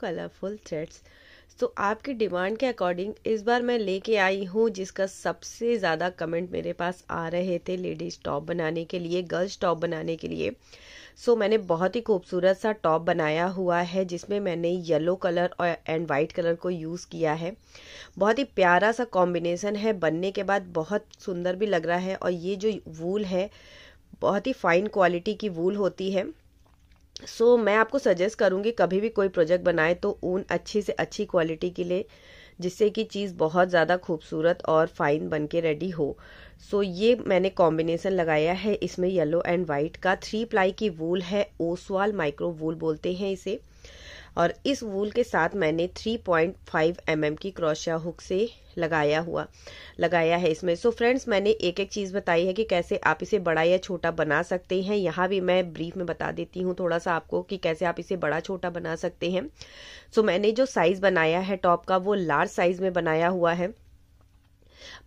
colourful threads तो आपकी demand के अकॉर्डिंग इस बार मैं लेके आई हूँ जिसका सबसे ज़्यादा कमेंट मेरे पास आ रहे थे लेडीज़ टॉप बनाने के लिए गर्ल्स टॉप बनाने के लिए सो so, मैंने बहुत ही खूबसूरत सा टॉप बनाया हुआ है जिसमें मैंने येलो कलर और एंड वाइट कलर को यूज़ किया है बहुत ही प्यारा सा कॉम्बिनेसन है बनने के बाद बहुत सुंदर भी लग रहा है और ये जो वूल है बहुत ही फाइन क्वालिटी की वूल होती है सो so, मैं आपको सजेस्ट करूँगी कभी भी कोई प्रोजेक्ट बनाए तो ऊन अच्छी से अच्छी क्वालिटी की ले जिससे कि चीज़ बहुत ज़्यादा खूबसूरत और फाइन बन के रेडी हो सो so, ये मैंने कॉम्बिनेसन लगाया है इसमें येलो एंड वाइट का थ्री प्लाई की वूल है ओसवाल माइक्रो वूल बोलते हैं इसे और इस वूल के साथ मैंने 3.5 पॉइंट mm की क्रोशिया हुक से लगाया हुआ लगाया है इसमें सो so फ्रेंड्स मैंने एक एक चीज़ बताई है कि कैसे आप इसे बड़ा या छोटा बना सकते हैं यहाँ भी मैं ब्रीफ में बता देती हूँ थोड़ा सा आपको कि कैसे आप इसे बड़ा छोटा बना सकते हैं सो so मैंने जो साइज़ बनाया है टॉप का वो लार्ज साइज़ में बनाया हुआ है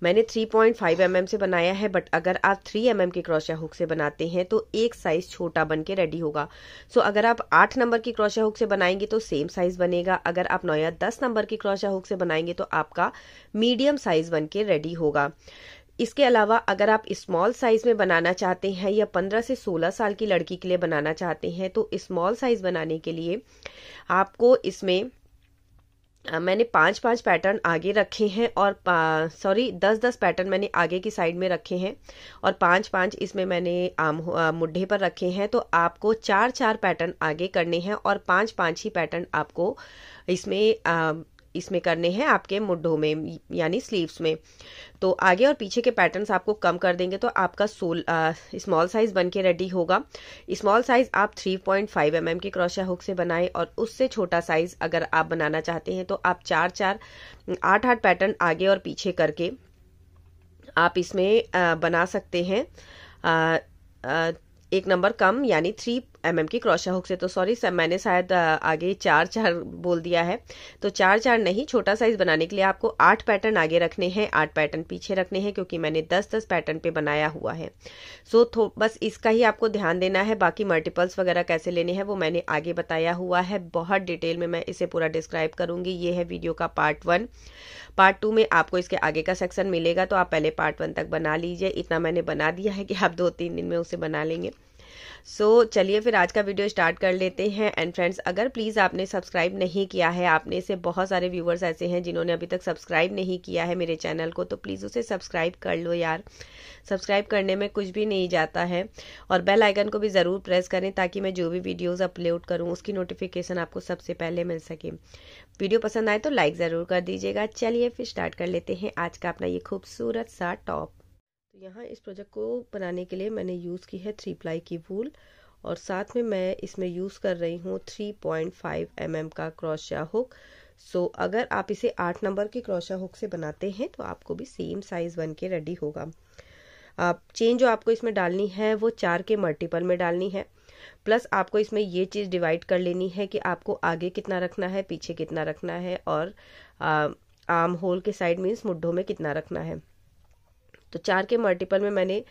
मैंने 3.5 पॉइंट mm से बनाया है बट अगर आप 3 mm के क्रोशिया हुक से बनाते हैं तो एक साइज छोटा बन के रेडी होगा सो so, अगर आप 8 नंबर की क्रोशिया हुक से बनाएंगे तो सेम साइज बनेगा अगर आप नौ या दस नंबर की क्रोशिया हुक से बनाएंगे तो आपका मीडियम साइज बन के रेडी होगा इसके अलावा अगर आप स्मॉल साइज में बनाना चाहते हैं या 15 से 16 साल की लड़की के लिए बनाना चाहते हैं तो स्मॉल साइज बनाने के लिए आपको इसमें मैंने पांच पांच पैटर्न आगे रखे हैं और सॉरी दस दस पैटर्न मैंने आगे की साइड में रखे हैं और पांच पांच इसमें मैंने आम मुड्ढे पर रखे हैं तो आपको चार चार पैटर्न आगे करने हैं और पांच पांच ही पैटर्न आपको इसमें इसमें करने हैं आपके मुड्ढों में यानी स्लीव्स में तो आगे और पीछे के पैटर्न्स आपको कम कर देंगे तो आपका सोल स्मॉल साइज बन के रेडी होगा स्मॉल साइज आप 3.5 पॉइंट mm के क्रोशा हुक से बनाएं और उससे छोटा साइज अगर आप बनाना चाहते हैं तो आप चार चार आठ आठ पैटर्न आगे और पीछे करके आप इसमें बना सकते हैं एक नंबर कम यानी थ्री एम एम की क्रोशा हुक से तो सॉरी सर मैंने शायद आगे चार चार बोल दिया है तो चार चार नहीं छोटा साइज बनाने के लिए आपको आठ पैटर्न आगे रखने हैं आठ पैटर्न पीछे रखने हैं क्योंकि मैंने दस दस पैटर्न पे बनाया हुआ है सो तो बस इसका ही आपको ध्यान देना है बाकी मल्टीपल्स वगैरह कैसे लेने हैं वो मैंने आगे बताया हुआ है बहुत डिटेल में मैं इसे पूरा डिस्क्राइब करूंगी ये है वीडियो का पार्ट वन पार्ट टू में आपको इसके आगे का सेक्शन मिलेगा तो आप पहले पार्ट वन तक बना लीजिए इतना मैंने बना दिया है कि आप दो तीन दिन में उसे बना लेंगे सो so, चलिए फिर आज का वीडियो स्टार्ट कर लेते हैं एंड फ्रेंड्स अगर प्लीज़ आपने सब्सक्राइब नहीं किया है आपने से बहुत सारे व्यूवर्स ऐसे हैं जिन्होंने अभी तक सब्सक्राइब नहीं किया है मेरे चैनल को तो प्लीज़ उसे सब्सक्राइब कर लो यार सब्सक्राइब करने में कुछ भी नहीं जाता है और बेल आइकन को भी ज़रूर प्रेस करें ताकि मैं जो भी वीडियोज़ अपलोड करूँ उसकी नोटिफिकेशन आपको सबसे पहले मिल सके वीडियो पसंद आए तो लाइक ज़रूर कर दीजिएगा चलिए फिर स्टार्ट कर लेते हैं आज का अपना ये खूबसूरत सा टॉप यहाँ इस प्रोजेक्ट को बनाने के लिए मैंने यूज़ की है थ्री प्लाई की वूल और साथ में मैं इसमें यूज़ कर रही हूँ three point five M M का क्रोशिया हुक सो अगर आप इसे आठ नंबर के क्रोशिया हुक से बनाते हैं तो आपको भी सेम साइज़ बन के रेडी होगा आप चेन जो आपको इसमें डालनी है वो चार के मल्टीपल में डालनी है प्लस आपको इसमें ये चीज़ डिवाइड कर लेनी है कि आपको आगे कितना रखना है पीछे कितना रखना है और आ, आम होल के साइड मीन्स मुड्ढों में कितना रखना है तो चार के मल्टीपल में मैंने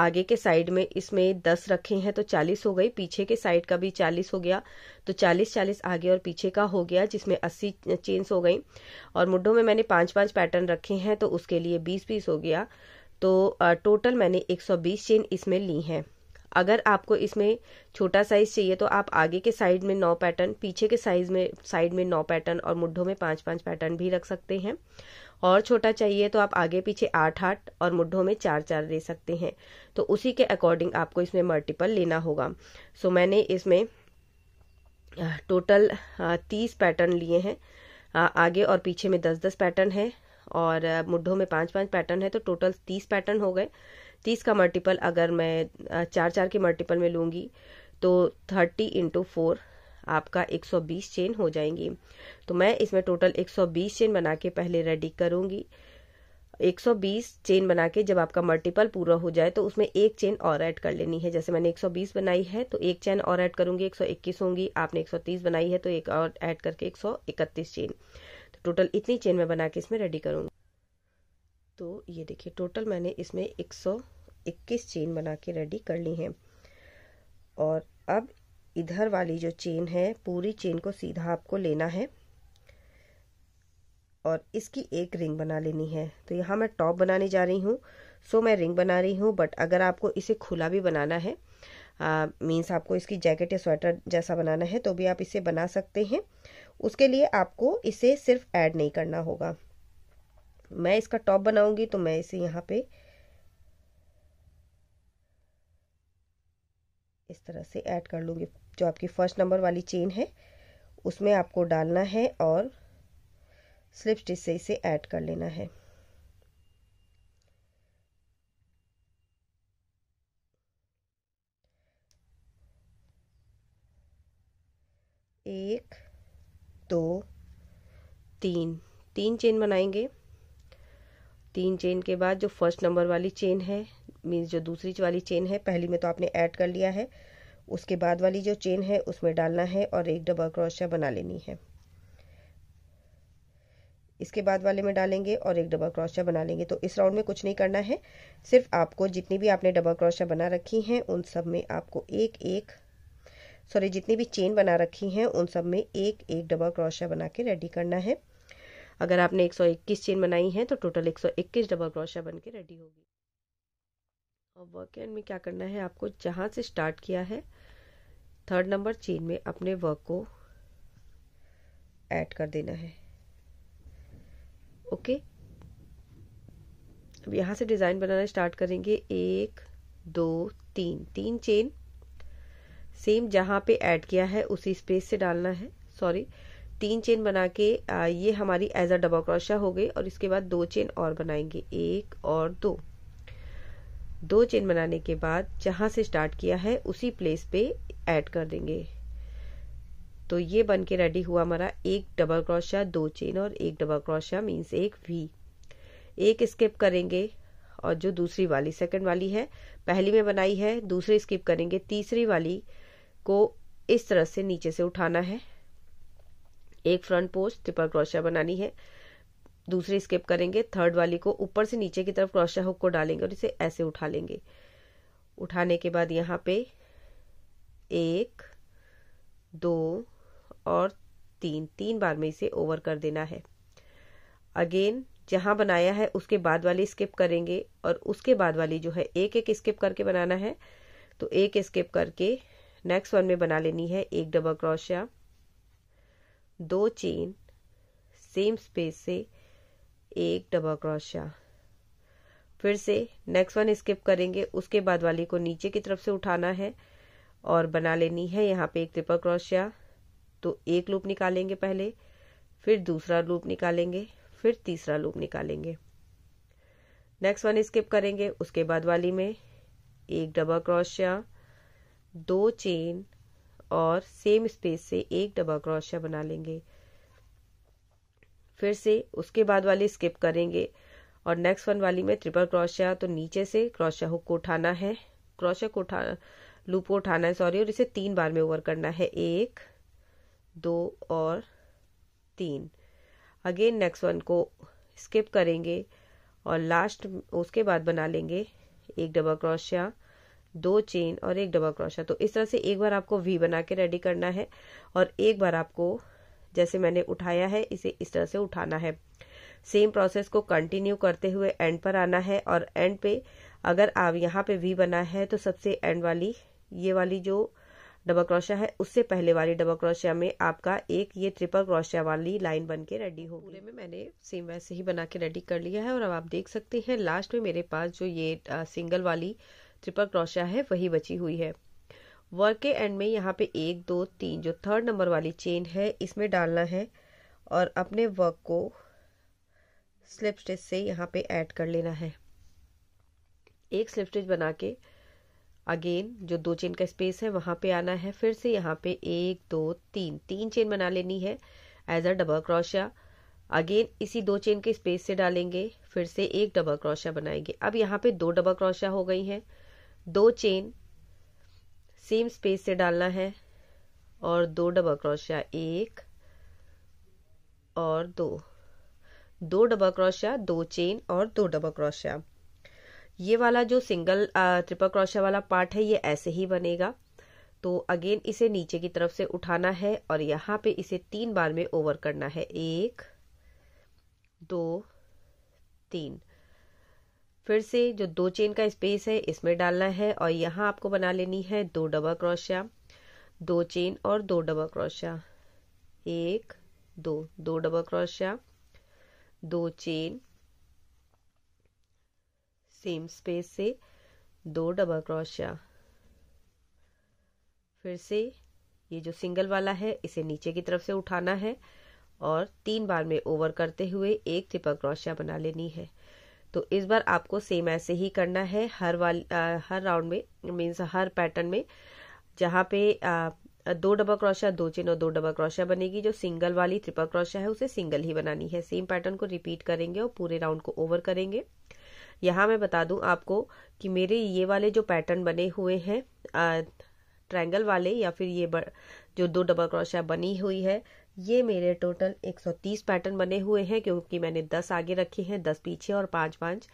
आगे के साइड में इसमें दस रखे हैं तो चालीस हो गई पीछे के साइड का भी चालीस हो गया तो चालीस चालीस आगे और पीछे का हो गया जिसमें अस्सी चेन्स हो गई और मुड्ढों में मैंने पांच पांच पैटर्न रखे हैं तो उसके लिए बीस बीस हो गया तो टोटल मैंने एक सौ बीस चेन इसमें ली है अगर आपको इसमें छोटा साइज चाहिए तो आप आगे के साइड में नौ पैटर्न पीछे के साइज में साइड में नौ पैटर्न और मुड्ढों में पांच पांच पैटर्न भी रख सकते हैं और छोटा चाहिए तो आप आगे पीछे आठ आठ और मुड्ढों में चार चार दे सकते हैं तो उसी के अकॉर्डिंग आपको इसमें मल्टीपल लेना होगा सो मैंने इसमें टोटल तीस पैटर्न लिए हैं आगे और पीछे में दस दस पैटर्न है और मुड्ढों में पांच पांच पैटर्न है तो टोटल तीस पैटर्न हो गए तीस का मल्टीपल अगर मैं चार चार के मल्टीपल में लूंगी तो थर्टी इंटू फोर आपका 120 चेन हो जाएंगी तो मैं इसमें टोटल 120 चेन बना के पहले रेडी करूंगी 120 चेन बना के जब आपका मल्टीपल पूरा हो जाए तो उसमें एक चेन और ऐड कर लेनी है जैसे मैंने 120 बनाई है तो एक चेन और ऐड करूंगी 121 होंगी आपने 130 बनाई है तो एक और ऐड करके 131 चेन तो टोटल इतनी चेन मैं बना के इसमें रेडी करूंगी तो ये देखिए टोटल मैंने इसमें 121 चेन बना के रेडी कर ली है और अब इधर वाली जो चेन है पूरी चेन को सीधा आपको लेना है और इसकी एक रिंग बना लेनी है तो यहाँ मैं टॉप बनाने जा रही हूँ सो मैं रिंग बना रही हूँ बट अगर आपको इसे खुला भी बनाना है मीन्स आपको इसकी जैकेट या स्वेटर जैसा बनाना है तो भी आप इसे बना सकते हैं उसके लिए आपको इसे सिर्फ ऐड नहीं करना होगा मैं इसका टॉप बनाऊंगी तो मैं इसे यहाँ पे इस तरह से ऐड कर लूँगी जो आपकी फ़र्स्ट नंबर वाली चेन है उसमें आपको डालना है और स्लिप स्टिच से इसे ऐड कर लेना है एक दो तीन तीन चेन बनाएंगे तीन चेन के बाद जो फर्स्ट नंबर वाली चेन है मीन्स जो दूसरी वाली चेन है पहली में तो आपने ऐड कर लिया है उसके बाद वाली जो चेन है उसमें डालना है और एक डबल क्रोशिया बना लेनी है इसके बाद वाले में डालेंगे और एक डबल क्रोशिया बना लेंगे तो इस राउंड में कुछ नहीं करना है सिर्फ आपको जितनी भी आपने डबल क्रोशिया बना रखी हैं उन सब में आपको एक एक सॉरी जितनी भी चेन बना रखी हैं उन सब में एक एक डबल क्रोशिया बना के रेडी करना है अगर आपने 121 चेन बनाई है तो टोटल 121 डबल क्रोशिया बन के रेडी होगी और वर्क एंड में क्या करना है आपको जहाँ से स्टार्ट किया है थर्ड नंबर चेन में अपने वर्क को ऐड कर देना है ओके अब यहाँ से डिज़ाइन बनाना स्टार्ट करेंगे एक दो तीन तीन चेन सेम जहाँ पे ऐड किया है उसी स्पेस से डालना है सॉरी तीन चेन बना के आ, ये हमारी एज अ डबल क्रोशा हो गई और इसके बाद दो चेन और बनाएंगे एक और दो दो चेन बनाने के बाद जहां से स्टार्ट किया है उसी प्लेस पे ऐड कर देंगे तो ये बन के रेडी हुआ हमारा एक डबल क्रोशिया दो चेन और एक डबल क्रोशिया मीन्स एक वी एक स्किप करेंगे और जो दूसरी वाली सेकंड वाली है पहली में बनाई है दूसरी स्किप करेंगे तीसरी वाली को इस तरह से नीचे से उठाना है एक फ्रंट पोस्ट ट्रिपल क्रोशिया बनानी है दूसरी स्किप करेंगे थर्ड वाली को ऊपर से नीचे की तरफ क्रोशिया हुक को डालेंगे और इसे ऐसे उठा लेंगे उठाने के बाद यहाँ पे एक दो और तीन तीन बार में इसे ओवर कर देना है अगेन जहाँ बनाया है उसके बाद वाली स्किप करेंगे और उसके बाद वाली जो है एक एक स्किप करके बनाना है तो एक स्किप करके नेक्स्ट वन में बना लेनी है एक डबल क्रोशिया दो चेन सेम स्पेस से एक डबल क्रोशिया फिर से नेक्स्ट वन स्किप करेंगे उसके बाद वाली को नीचे की तरफ से उठाना है और बना लेनी है यहाँ पे एक ट्रिपल क्रोशिया तो एक लूप निकालेंगे पहले फिर दूसरा लूप निकालेंगे फिर तीसरा लूप निकालेंगे नेक्स्ट वन स्किप करेंगे उसके बाद वाली में एक डबल क्रोशिया दो चेन और सेम स्पेस से एक डबल क्रोशिया बना लेंगे फिर से उसके बाद वाली स्किप करेंगे और नेक्स्ट वन वाली में ट्रिपल क्रोशिया तो नीचे से क्रोशिया हुक को उठाना है क्रोशिया को उठा लूप को उठाना है सॉरी और इसे तीन बार में ओवर करना है एक दो और तीन अगेन नेक्स्ट वन को स्किप करेंगे और लास्ट उसके बाद बना लेंगे एक डबल क्रोशिया दो चेन और एक डबल क्रोशिया तो इस तरह से एक बार आपको वी बना के रेडी करना है और एक बार आपको जैसे मैंने उठाया है इसे इस तरह से उठाना है सेम प्रोसेस को कंटिन्यू करते हुए एंड पर आना है और एंड पे अगर आप यहाँ पे वी बना है तो सबसे एंड वाली ये वाली जो डबल क्रोशिया है उससे पहले वाली डबल क्रोशिया में आपका एक ये ट्रिपल क्रोशिया वाली लाइन बन के रेडी हो पूरे में मैंने सेम वैसे ही बना के रेडी कर लिया है और अब आप देख सकते हैं लास्ट में मेरे पास जो ये सिंगल वाली ट्रिपल क्रोशिया है वही बची हुई है वर्क के एंड में यहाँ पे एक दो तीन जो थर्ड नंबर वाली चेन है इसमें डालना है और अपने वर्क को स्लिप स्टिच से यहाँ पे ऐड कर लेना है एक स्लिप स्टिच बना के अगेन जो दो चेन का स्पेस है वहाँ पे आना है फिर से यहाँ पे एक दो तीन तीन चेन बना लेनी है एज अ डबल क्रोशिया अगेन इसी दो चेन के स्पेस से डालेंगे फिर से एक डबल क्रोशिया बनाएंगे अब यहाँ पे दो डबल क्रोशिया हो गई हैं दो चेन सेम स्पेस से डालना है और दो डबल क्रोशिया एक और दो दो डबल क्रोशिया दो चेन और दो डबल क्रोशिया ये वाला जो सिंगल ट्रिपल क्रोशिया वाला पार्ट है ये ऐसे ही बनेगा तो अगेन इसे नीचे की तरफ से उठाना है और यहाँ पे इसे तीन बार में ओवर करना है एक दो तीन फिर से जो दो चेन का स्पेस है इसमें डालना है और यहाँ आपको बना लेनी है दो डबल क्रोशिया दो चेन और दो डबल क्रोशिया एक दो दो डबल क्रोशिया दो चेन सेम स्पेस से दो डबल क्रोशिया फिर से ये जो सिंगल वाला है इसे नीचे की तरफ से उठाना है और तीन बार में ओवर करते हुए एक ट्रिपल क्रोशिया बना लेनी है तो इस बार आपको सेम ऐसे ही करना है हर वाल आ, हर राउंड में मीन्स हर पैटर्न में जहाँ पे आ, दो डबल क्रोशा दो चेन और दो डबल क्रोशा बनेगी जो सिंगल वाली ट्रिपल क्रोशिया है उसे सिंगल ही बनानी है सेम पैटर्न को रिपीट करेंगे और पूरे राउंड को ओवर करेंगे यहाँ मैं बता दूं आपको कि मेरे ये वाले जो पैटर्न बने हुए हैं ट्रायंगल वाले या फिर ये जो दो डबल क्रोशिया बनी हुई है ये मेरे टोटल 130 पैटर्न बने हुए हैं क्योंकि मैंने 10 आगे रखे हैं 10 पीछे और पांच पांच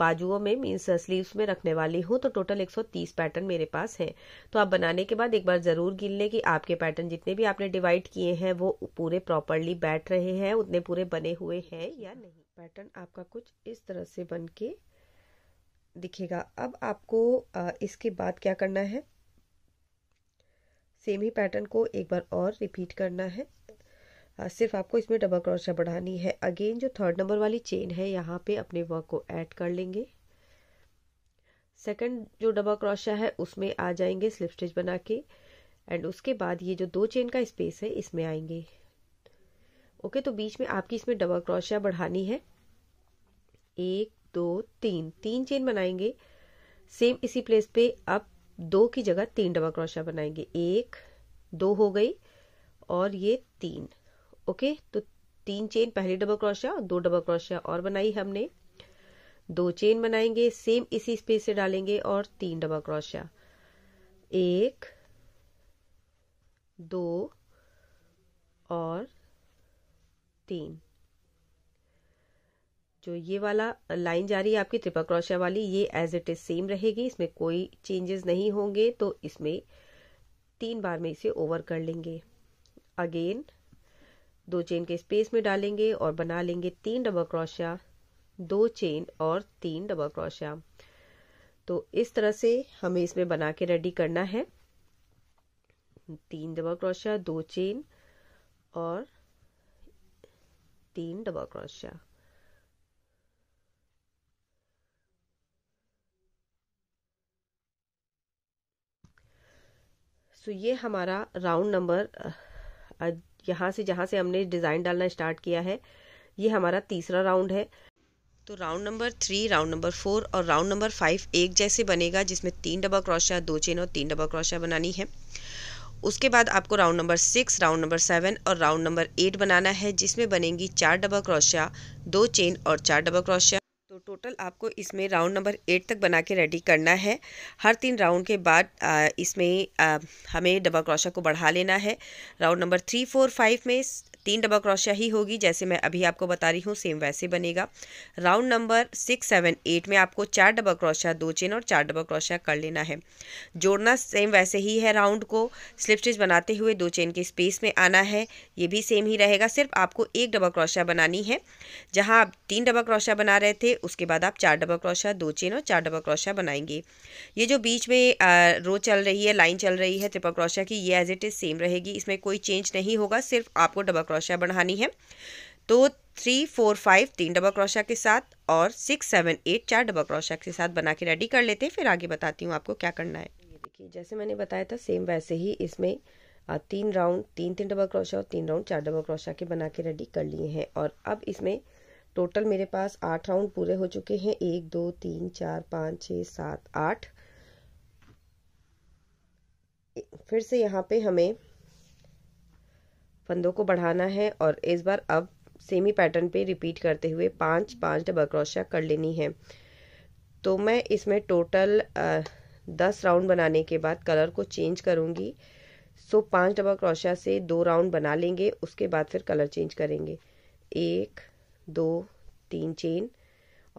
बाजुओं में मीन्स स्लीव्स में रखने वाली हूँ तो टोटल 130 पैटर्न मेरे पास है तो आप बनाने के बाद एक बार ज़रूर गिन लें कि आपके पैटर्न जितने भी आपने डिवाइड किए हैं वो पूरे प्रॉपरली बैठ रहे हैं उतने पूरे बने हुए हैं या नहीं पैटर्न आपका कुछ इस तरह से बन के दिखेगा अब आपको इसके बाद क्या करना है सेम ही पैटर्न को एक बार और रिपीट करना है सिर्फ आपको इसमें डबल क्रोशिया बढ़ानी है अगेन जो थर्ड नंबर वाली चेन है यहाँ पे अपने वर्क को ऐड कर लेंगे सेकंड जो डबल क्रोशा है उसमें आ जाएंगे स्लिप स्टिच बना के एंड उसके बाद ये जो दो चेन का स्पेस है इसमें आएंगे ओके तो बीच में आपकी इसमें डबल क्रोशिया बढ़ानी है एक दो तीन तीन चेन बनाएंगे सेम इसी प्लेस पे अब दो की जगह तीन डबल क्रोशिया बनाएंगे एक दो हो गई और ये तीन ओके तो तीन चेन पहली डबल क्रोशिया दो डबल क्रोशिया और बनाई हमने दो चेन बनाएंगे सेम इसी स्पेस से डालेंगे और तीन डबल क्रोशिया एक दो और तीन जो ये वाला लाइन जा रही है आपकी ट्रिपल क्रोशिया वाली ये एज इट इज सेम रहेगी इसमें कोई चेंजेस नहीं होंगे तो इसमें तीन बार में इसे ओवर कर लेंगे अगेन दो चेन के स्पेस में डालेंगे और बना लेंगे तीन डबल क्रोशिया दो चेन और तीन डबल क्रोशिया तो इस तरह से हमें इसमें बना के रेडी करना है तीन डबल क्रोशिया दो चेन और तीन डबल क्रोशिया सो ये हमारा राउंड नंबर यहाँ से जहाँ से हमने डिज़ाइन डालना स्टार्ट किया है ये हमारा तीसरा राउंड है तो round number three round number four और राउंड नंबर फाइव एक जैसे बनेगा जिसमें तीन डबल क्रोशिया दो चेन और तीन डबल क्रोशिया बनानी है उसके बाद आपको round number six round number seven और राउंड नंबर एट बनाना है जिसमें बनेंगी चार डबल क्रोशिया दो चेन और चार डबल क्रोशिया तो टोटल आपको इसमें राउंड नंबर एट तक बना के रेडी करना है हर तीन राउंड के बाद इसमें हमें डबल क्रोशिया को बढ़ा लेना है round number three four five में तीन डबल क्रोशिया ही होगी जैसे मैं अभी आपको बता रही हूँ सेम वैसे बनेगा round number six seven eight में आपको चार डबल क्रोशिया दो चेन और चार डबल क्रोशिया कर लेना है जोड़ना सेम वैसे ही है राउंड को स्लिप स्टिच बनाते हुए दो चेन के स्पेस में आना है ये भी सेम ही रहेगा सिर्फ आपको एक डबल क्रोशिया बनानी है जहाँ आप तीन डबल क्रोशिया बना रहे थे उसके बाद आप चार डबल क्रोशिया दो चेन और चार डबल क्रोशा बनाएंगे ये जो बीच में रो चल रही है लाइन चल रही है ट्रिपल क्रोशा की ये एज इट इज़ सेम रहेगी इसमें कोई चेंज नहीं होगा सिर्फ आपको डबल क्रोशा बढ़ानी है तो थ्री फोर फाइव तीन डबल क्रोशिया के साथ और सिक्स सेवन एट चार डबल क्रोशा के साथ बना के रेडी कर लेते हैं फिर आगे बताती हूँ आपको क्या करना है ये देखिए जैसे मैंने बताया था सेम वैसे ही इसमें तीन राउंड तीन तीन डबल क्रोशा और तीन राउंड चार डबल क्रोशा के बना के रेडी कर लिए हैं और अब इसमें टोटल मेरे पास आठ राउंड पूरे हो चुके हैं एक दो तीन चार पाँच छः सात आठ फिर से यहाँ पे हमें फंदों को बढ़ाना है और इस बार अब सेम ही पैटर्न पे रिपीट करते हुए पांच पांच डबल क्रोशिया कर लेनी है तो मैं इसमें टोटल दस राउंड बनाने के बाद कलर को चेंज करूँगी सो पांच डबल क्रोशिया से दो राउंड बना लेंगे उसके बाद फिर कलर चेंज करेंगे एक दो तीन चेन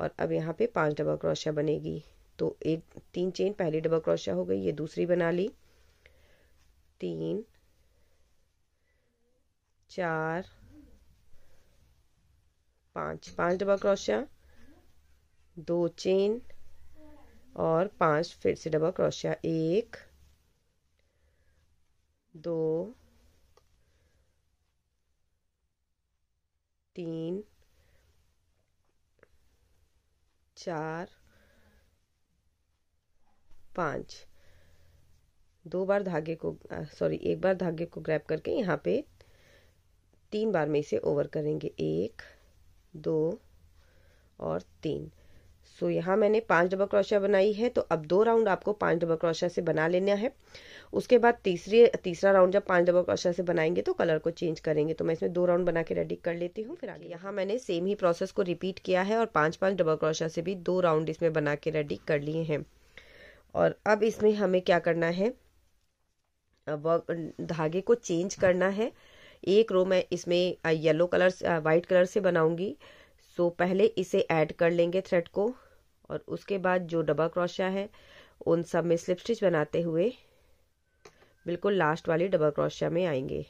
और अब यहाँ पे पांच डबल क्रोशिया बनेगी तो एक तीन चेन पहली डबल क्रोशिया हो गई ये दूसरी बना ली तीन चार पाँच पांच डबल क्रोशिया दो चेन और पांच फिर से डबल क्रोशिया एक दो तीन चार पाँच दो बार धागे को सॉरी एक बार धागे को ग्रैप करके यहाँ पे तीन बार में इसे ओवर करेंगे एक दो और तीन सो तो यहाँ मैंने पांच डबल क्रोशिया बनाई है तो अब दो राउंड आपको पांच डबल क्रोशिया से बना लेना है उसके बाद तीसरी तीसरा राउंड जब पांच डबल क्रोशिया से बनाएंगे तो कलर को चेंज करेंगे तो मैं इसमें दो राउंड बना के रेडी कर लेती हूँ फिर आगे यहाँ मैंने सेम ही प्रोसेस को रिपीट किया है और पाँच पाँच डबल क्रोशिया से भी दो राउंड इसमें बना के रेडी कर लिए हैं और अब इसमें हमें क्या करना है वर्क धागे को चेंज करना है एक रो मैं इसमें येलो कलर व्हाइट कलर से बनाऊंगी सो पहले इसे ऐड कर लेंगे थ्रेड को और उसके बाद जो डबल क्रोशिया है उन सब में स्लिप स्टिच बनाते हुए बिल्कुल लास्ट वाली डबल क्रोशिया में आएंगे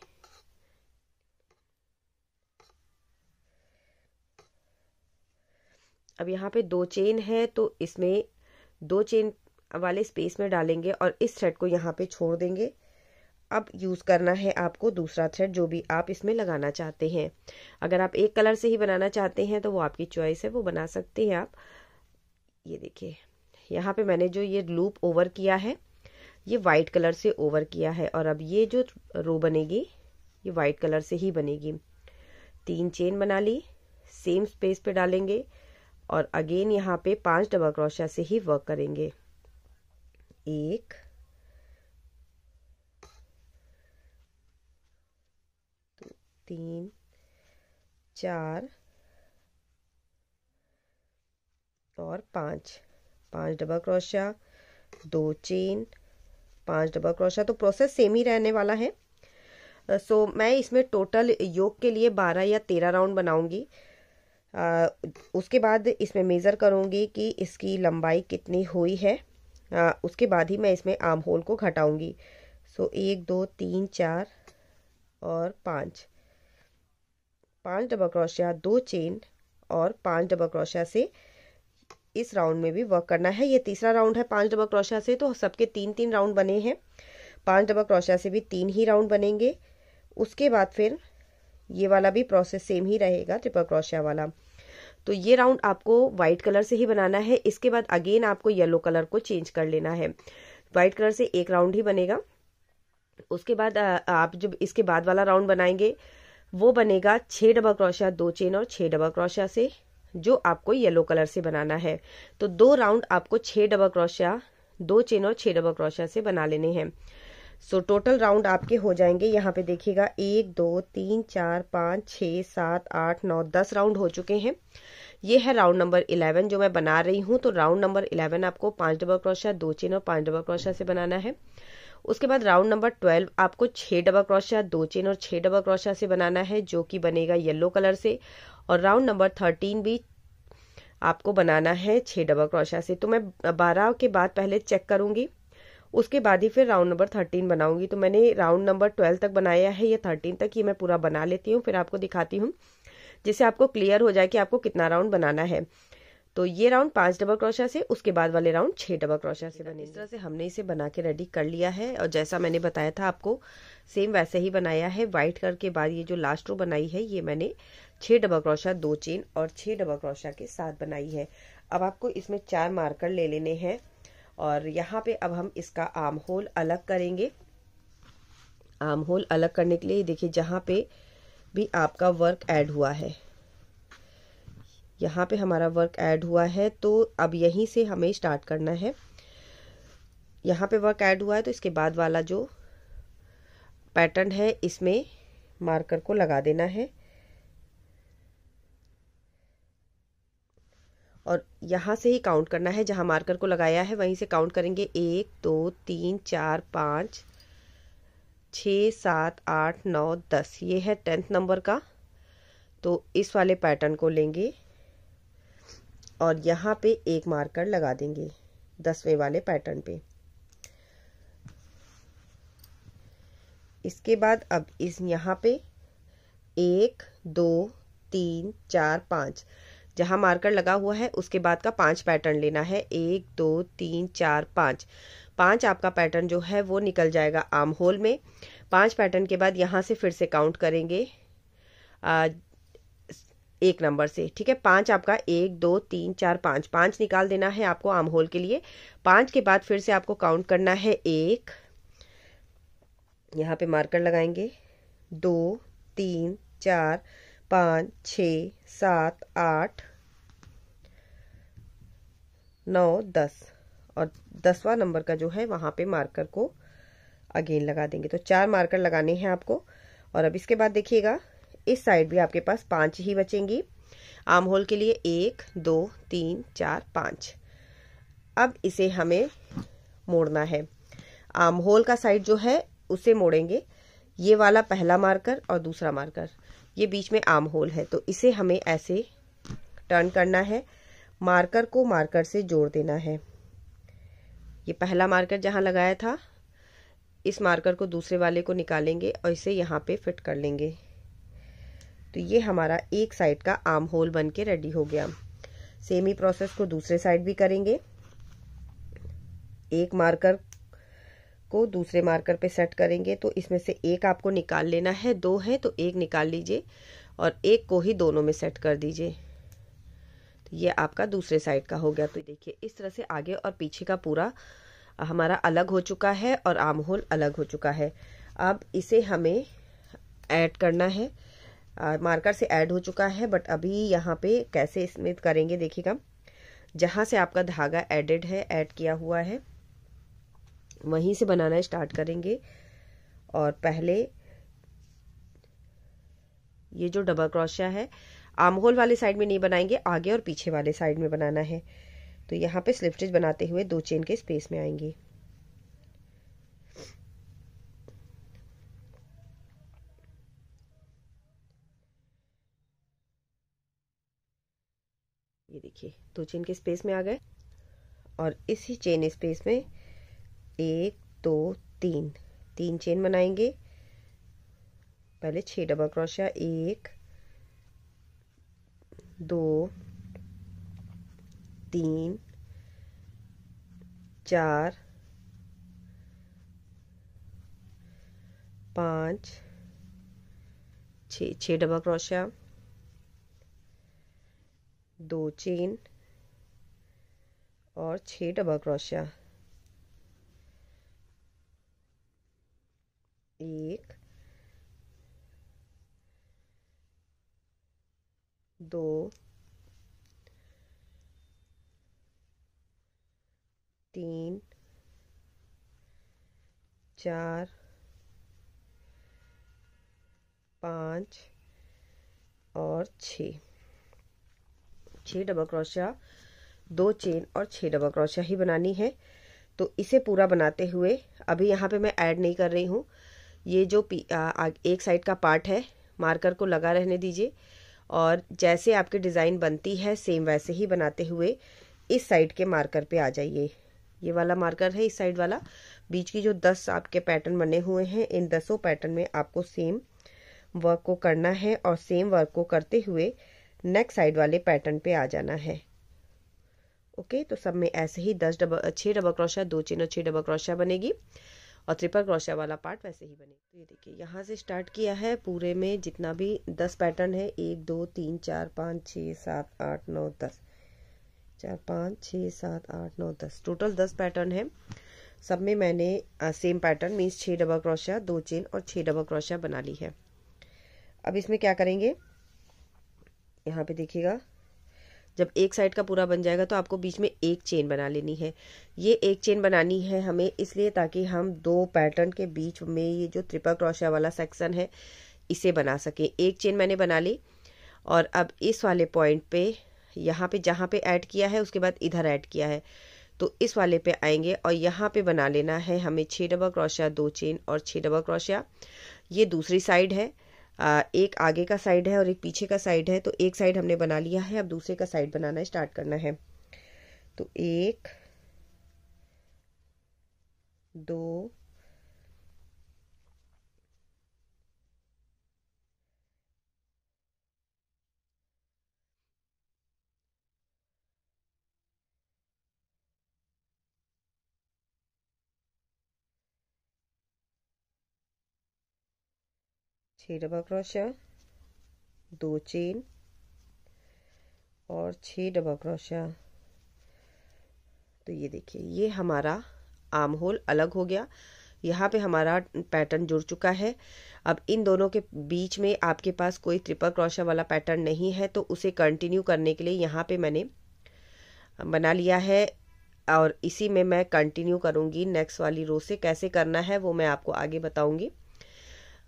अब यहाँ पे दो चेन है तो इसमें दो चेन वाले स्पेस में डालेंगे और इस थ्रेड को यहाँ पे छोड़ देंगे अब यूज़ करना है आपको दूसरा थ्रेड जो भी आप इसमें लगाना चाहते हैं अगर आप एक कलर से ही बनाना चाहते हैं तो वो आपकी चॉइस है वो बना सकते हैं आप ये देखिए यहाँ पे मैंने जो ये लूप ओवर किया है ये वाइट कलर से ओवर किया है और अब ये जो रो बनेगी ये वाइट कलर से ही बनेगी तीन चेन बना ली सेम स्पेस पे डालेंगे और अगेन यहाँ पे पांच डबल क्रोशा से ही वर्क करेंगे एक तीन चार और पाँच पाँच डबल क्रोशिया दो चेन पाँच डबल क्रोशिया तो प्रोसेस सेम ही रहने वाला है सो so, मैं इसमें टोटल योग के लिए बारह या तेरह राउंड बनाऊंगी उसके बाद इसमें मेज़र करूंगी कि इसकी लंबाई कितनी हुई है आ, उसके बाद ही मैं इसमें आम होल को घटाऊंगी सो so, एक दो तीन चार और पाँच पाँच डबल क्रोशिया दो चेन और पाँच डबल क्रोशिया से इस राउंड में भी वर्क करना है ये तीसरा राउंड है पांच डबल क्रोशिया से तो सबके तीन तीन राउंड बने हैं पांच डबल क्रोशिया से भी तीन ही राउंड बनेंगे उसके बाद फिर ये वाला भी प्रोसेस सेम ही रहेगा ट्रिपल क्रोशिया वाला तो ये राउंड आपको व्हाइट कलर से ही बनाना है इसके बाद अगेन आपको येलो कलर को चेंज कर लेना है व्हाइट कलर से एक राउंड ही बनेगा उसके बाद आप जब इसके बाद वाला राउंड बनाएंगे वो बनेगा छः डबल क्रोशिया दो चेन और छः डबल क्रोशिया से जो आपको येलो कलर से बनाना है तो दो राउंड आपको छः डबल क्रोशिया दो चेन और छः डबल क्रोशिया से बना लेने हैं सो टोटल राउंड आपके हो जाएंगे यहाँ पे देखिएगा एक दो तीन चार पाँच छः सात आठ नौ दस राउंड हो चुके हैं ये है राउंड नंबर इलेवन जो मैं बना रही हूँ तो राउंड नंबर इलेवन आपको पाँच डबल क्रोशिया दो चेन और पाँच डबल क्रोशिया से बनाना है उसके बाद राउंड नंबर ट्वेल्व आपको छः डबल क्रोशिया दो चेन और छः डबल क्रोशिया से बनाना है जो कि बनेगा येलो कलर से और राउंड नंबर थर्टीन भी आपको बनाना है छः डबल क्रोशा से तो मैं बारह के बाद पहले चेक करूँगी उसके बाद ही फिर राउंड नंबर थर्टीन बनाऊंगी तो मैंने राउंड नंबर ट्वेल्व तक बनाया है या थर्टीन तक ये मैं पूरा बना लेती हूँ फिर आपको दिखाती हूँ जिससे आपको क्लियर हो जाए कि आपको कितना राउंड बनाना है तो ये राउंड पांच डबल क्रोशिया से उसके बाद वाले राउंड छह डबल क्रोशा से बने इस तरह से हमने इसे बना के रेडी कर लिया है और जैसा मैंने बताया था आपको सेम वैसे ही बनाया है व्हाइट कलर के बाद ये जो लास्ट रो बनाई है ये मैंने छह डबल क्रोशिया दो चेन और छह डबल क्रोशिया के साथ बनाई है अब आपको इसमें चार मार्कर ले लेने हैं और यहाँ पे अब हम इसका आर्म होल अलग करेंगे आर्म होल अलग करने के लिए देखिए जहाँ पे भी आपका वर्क ऐड हुआ है यहाँ पे हमारा वर्क ऐड हुआ है तो अब यहीं से हमें स्टार्ट करना है यहाँ पे वर्क ऐड हुआ है तो इसके बाद वाला जो पैटर्न है इसमें मार्कर को लगा देना है और यहाँ से ही काउंट करना है जहाँ मार्कर को लगाया है वहीं से काउंट करेंगे एक दो तीन चार पाँच छ सात आठ नौ दस ये है टेंथ नंबर का तो इस वाले पैटर्न को लेंगे और यहाँ पे एक मार्कर लगा देंगे दसवें वाले पैटर्न पे इसके बाद अब इस यहाँ पे एक दो तीन चार पाँच जहाँ मार्कर लगा हुआ है उसके बाद का पांच पैटर्न लेना है एक दो तीन चार पाँच पांच आपका पैटर्न जो है वो निकल जाएगा आम होल में पांच पैटर्न के बाद यहाँ से फिर से काउंट करेंगे एक नंबर से ठीक है पांच आपका एक दो तीन चार पांच पांच निकाल देना है आपको आम होल के लिए पांच के बाद फिर से आपको काउंट करना है एक यहाँ पे मार्कर लगाएंगे दो तीन चार पाँच छ सात आठ नौ दस और दसवा नंबर का जो है वहां पे मार्कर को अगेन लगा देंगे तो चार मार्कर लगाने हैं आपको और अब इसके बाद देखिएगा इस साइड भी आपके पास पांच ही बचेंगी आम होल के लिए एक दो तीन चार पाँच अब इसे हमें मोड़ना है आम होल का साइड जो है उसे मोड़ेंगे ये वाला पहला मार्कर और दूसरा मार्कर ये बीच में आम होल है तो इसे हमें ऐसे टर्न करना है मार्कर को मार्कर से जोड़ देना है ये पहला मार्कर जहाँ लगाया था इस मार्कर को दूसरे वाले को निकालेंगे और इसे यहाँ पे फिट कर लेंगे तो ये हमारा एक साइड का आर्म होल बन के रेडी हो गया सेम ही प्रोसेस को दूसरे साइड भी करेंगे एक मार्कर को दूसरे मार्कर पे सेट करेंगे तो इसमें से एक आपको निकाल लेना है दो है तो एक निकाल लीजिए और एक को ही दोनों में सेट कर दीजिए तो ये आपका दूसरे साइड का हो गया तो देखिए इस तरह से आगे और पीछे का पूरा हमारा अलग हो चुका है और आम होल अलग हो चुका है अब इसे हमें ऐड करना है मार्कर से ऐड हो चुका है बट अभी यहाँ पे कैसे स्मिथ करेंगे देखिएगा जहाँ से आपका धागा एडेड है ऐड किया हुआ है वहीं से बनाना स्टार्ट करेंगे और पहले ये जो डबल क्रोशिया है आर्म होल वाले साइड में नहीं बनाएंगे आगे और पीछे वाले साइड में बनाना है तो यहाँ पे स्लिप स्टिच बनाते हुए दो चेन के स्पेस में आएंगे ये देखिए दो चेन के स्पेस में आ गए और इसी चेन स्पेस में एक दो तीन तीन चेन बनाएंगे पहले छः डबल क्रोशिया एक दो तीन चार पाँच छः छः डबल क्रोशिया दो चेन और छह डबल क्रोशिया एक दो तीन चार पाँच और छः छः डबल क्रोशिया दो चेन और छः डबल क्रोशिया ही बनानी है तो इसे पूरा बनाते हुए अभी यहाँ पे मैं ऐड नहीं कर रही हूँ ये जो आ, एक साइड का पार्ट है मार्कर को लगा रहने दीजिए और जैसे आपके डिज़ाइन बनती है सेम वैसे ही बनाते हुए इस साइड के मार्कर पे आ जाइए ये वाला मार्कर है इस साइड वाला बीच की जो दस आपके पैटर्न बने हुए हैं इन दसों पैटर्न में आपको सेम वर्क को करना है और सेम वर्क को करते हुए नेक साइड वाले पैटर्न पे आ जाना है ओके तो सब में ऐसे ही दस डबल छः डबल क्रोशा दो चेन और छः डबल क्रोशा बनेगी और ट्रिपल क्रोशा वाला पार्ट वैसे ही बनेगा तो ये देखिए यहाँ से स्टार्ट किया है पूरे में जितना भी दस पैटर्न है एक दो तीन चार पाँच छः सात आठ नौ दस चार पाँच छः सात आठ नौ दस टोटल दस पैटर्न है सब में मैंने आ, सेम पैटर्न मीन्स छः डबल क्रोशा दो चेन और छः डबल क्रोशा बना ली है अब इसमें क्या करेंगे यहाँ पे देखिएगा जब एक साइड का पूरा बन जाएगा तो आपको बीच में एक चेन बना लेनी है ये एक चेन बनानी है हमें इसलिए ताकि हम दो पैटर्न के बीच में ये जो त्रिपल क्रोशिया वाला सेक्शन है इसे बना सकें एक चेन मैंने बना ली और अब इस वाले पॉइंट पे यहाँ पे जहाँ पे ऐड किया है उसके बाद इधर ऐड किया है तो इस वाले पे आएंगे और यहाँ पे बना लेना है हमें छः डबल क्रोशिया दो चेन और छः डबल क्रोशिया ये दूसरी साइड है एक आगे का साइड है और एक पीछे का साइड है तो एक साइड हमने बना लिया है अब दूसरे का साइड बनाना स्टार्ट करना है तो एक दो छः डबल क्रोशिया दो चेन और छः डबल क्रोशिया तो ये देखिए ये हमारा आम होल अलग हो गया यहाँ पे हमारा पैटर्न जुड़ चुका है अब इन दोनों के बीच में आपके पास कोई ट्रिपल क्रोशा वाला पैटर्न नहीं है तो उसे कंटिन्यू करने के लिए यहाँ पे मैंने बना लिया है और इसी में मैं कंटिन्यू करूँगी नेक्स्ट वाली रो से कैसे करना है वो मैं आपको आगे बताऊँगी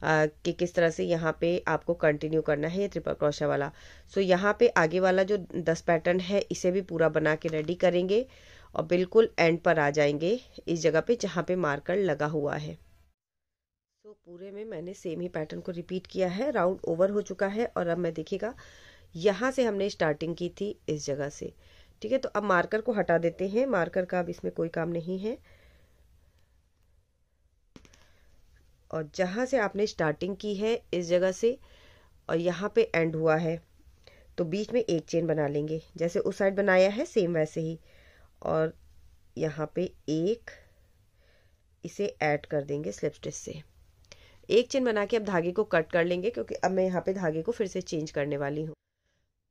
कि किस तरह से यहाँ पे आपको कंटिन्यू करना है ये ट्रिपल क्रोशा वाला सो so, यहाँ पे आगे वाला जो दस पैटर्न है इसे भी पूरा बना के रेडी करेंगे और बिल्कुल एंड पर आ जाएंगे इस जगह पे जहाँ पे मार्कर लगा हुआ है सो so, पूरे में मैंने सेम ही पैटर्न को रिपीट किया है राउंड ओवर हो चुका है और अब मैं देखेगा यहाँ से हमने स्टार्टिंग की थी इस जगह से ठीक है तो अब मार्कर को हटा देते हैं मार्कर का अब इसमें कोई काम नहीं है और जहाँ से आपने स्टार्टिंग की है इस जगह से और यहाँ पे एंड हुआ है तो बीच में एक चेन बना लेंगे जैसे उस साइड बनाया है सेम वैसे ही और यहाँ पे एक इसे ऐड कर देंगे स्लिप स्टिच से एक चेन बना के अब धागे को कट कर लेंगे क्योंकि अब मैं यहाँ पे धागे को फिर से चेंज करने वाली हूँ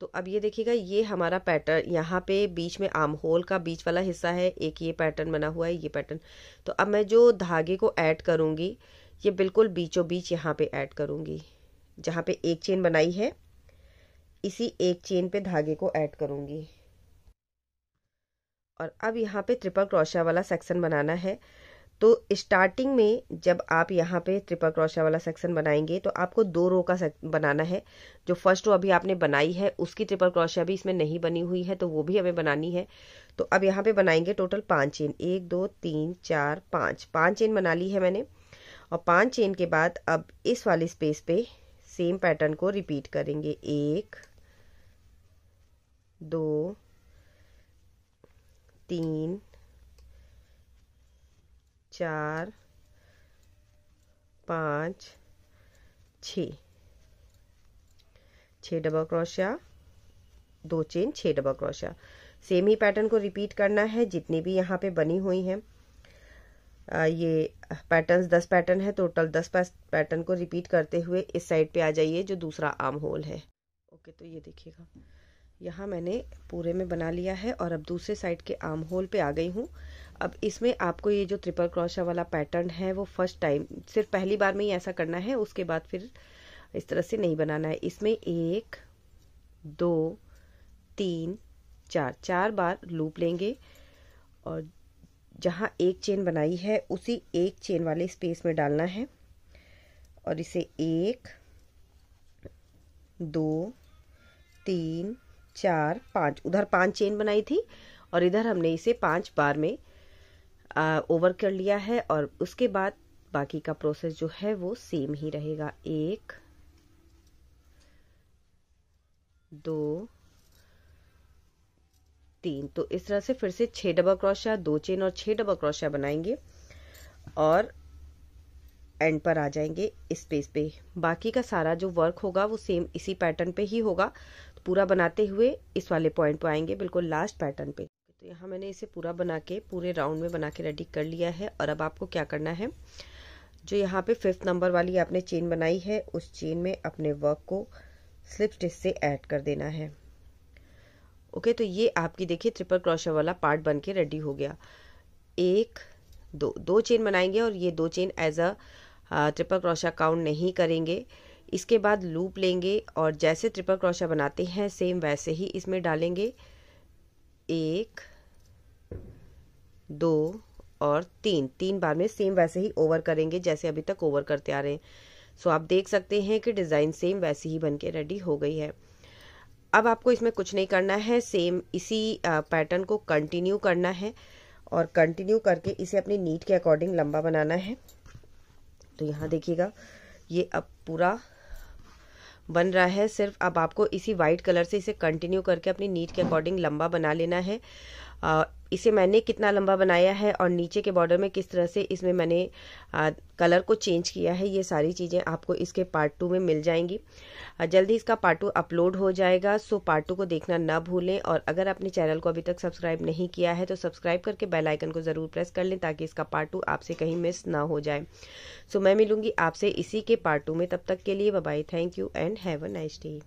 तो अब ये देखिएगा ये हमारा पैटर्न यहाँ पे बीच में आम होल का बीच वाला हिस्सा है एक ये पैटर्न बना हुआ है ये पैटर्न तो अब मैं जो धागे को ऐड करूँगी ये बिल्कुल बीचों बीच यहाँ पे ऐड करूँगी जहाँ पे एक चेन बनाई है इसी एक चेन पे धागे को ऐड करूँगी और अब यहाँ पे ट्रिपल क्रोशिया वाला सेक्शन बनाना है तो स्टार्टिंग में जब आप यहाँ पे ट्रिपल क्रोशिया वाला सेक्शन बनाएंगे तो आपको दो रो का बनाना है जो फर्स्ट रो अभी आपने बनाई है उसकी ट्रिपल क्रोशिया भी इसमें नहीं बनी हुई है तो वो भी हमें बनानी है तो अब यहाँ पे बनाएंगे टोटल पांच चेन एक दो तीन चार पाँच पांच चेन बना ली है मैंने और पांच चेन के बाद अब इस वाली स्पेस पे सेम पैटर्न को रिपीट करेंगे एक दो तीन चार पाँच छ छः डबल क्रोशिया दो चेन छः डबल क्रोशिया सेम ही पैटर्न को रिपीट करना है जितनी भी यहाँ पे बनी हुई हैं ये पैटर्न्स दस पैटर्न है टोटल दस पैटर्न को रिपीट करते हुए इस साइड पे आ जाइए जो दूसरा आर्म होल है ओके तो ये देखिएगा यहाँ मैंने पूरे में बना लिया है और अब दूसरे साइड के आर्म होल पे आ गई हूँ अब इसमें आपको ये जो ट्रिपल क्रॉशा वाला पैटर्न है वो फर्स्ट टाइम सिर्फ पहली बार में ही ऐसा करना है उसके बाद फिर इस तरह से नहीं बनाना है इसमें एक दो तीन चार चार बार लूप लेंगे और जहाँ एक चेन बनाई है उसी एक चेन वाले स्पेस में डालना है और इसे एक दो तीन चार पाँच उधर पांच चेन बनाई थी और इधर हमने इसे पांच बार में आ, ओवर कर लिया है और उसके बाद बाकी का प्रोसेस जो है वो सेम ही रहेगा एक दो तीन तो इस तरह से फिर से छः डबल क्रोशिया दो चेन और छः डबल क्रोशिया बनाएंगे और एंड पर आ जाएंगे इस स्पेस पे बाकी का सारा जो वर्क होगा वो सेम इसी पैटर्न पे ही होगा तो पूरा बनाते हुए इस वाले पॉइंट पे आएंगे बिल्कुल लास्ट पैटर्न पे तो यहाँ मैंने इसे पूरा बना के पूरे राउंड में बना के रेडी कर लिया है और अब आपको क्या करना है जो यहाँ पे फिफ्थ नंबर वाली आपने चेन बनाई है उस चेन में अपने वर्क को स्लिप स्टिच से ऐड कर देना है ओके तो ये आपकी देखिए ट्रिपल क्रोशा वाला पार्ट बन के रेडी हो गया एक दो दो चेन बनाएंगे और ये दो चेन एज अ ट्रिपल क्रोशा काउंट नहीं करेंगे इसके बाद लूप लेंगे और जैसे ट्रिपल क्रोशा बनाते हैं सेम वैसे ही इसमें डालेंगे एक दो और तीन तीन बार में सेम वैसे ही ओवर करेंगे जैसे अभी तक ओवर करते आ रहे हैं सो आप देख सकते हैं कि डिज़ाइन सेम वैसे ही बन के रेडी हो गई है अब आपको इसमें कुछ नहीं करना है सेम इसी पैटर्न को कंटिन्यू करना है और कंटिन्यू करके इसे अपनी नीट के अकॉर्डिंग लंबा बनाना है तो यहाँ देखिएगा ये अब पूरा बन रहा है सिर्फ अब आपको इसी वाइट कलर से इसे कंटिन्यू करके अपनी नीट के अकॉर्डिंग लंबा बना लेना है आ, इसे मैंने कितना लंबा बनाया है और नीचे के बॉर्डर में किस तरह से इसमें मैंने आ, कलर को चेंज किया है ये सारी चीज़ें आपको इसके पार्ट टू में मिल जाएंगी जल्दी इसका पार्ट टू अपलोड हो जाएगा सो पार्ट टू को देखना ना भूलें और अगर आपने चैनल को अभी तक सब्सक्राइब नहीं किया है तो सब्सक्राइब करके बेल आइकन को ज़रूर प्रेस कर लें ताकि इसका पार्ट टू आपसे कहीं मिस ना हो जाए सो मैं मिलूंगी आपसे इसी के पार्ट टू में तब तक के लिए bye thank you and have a nice day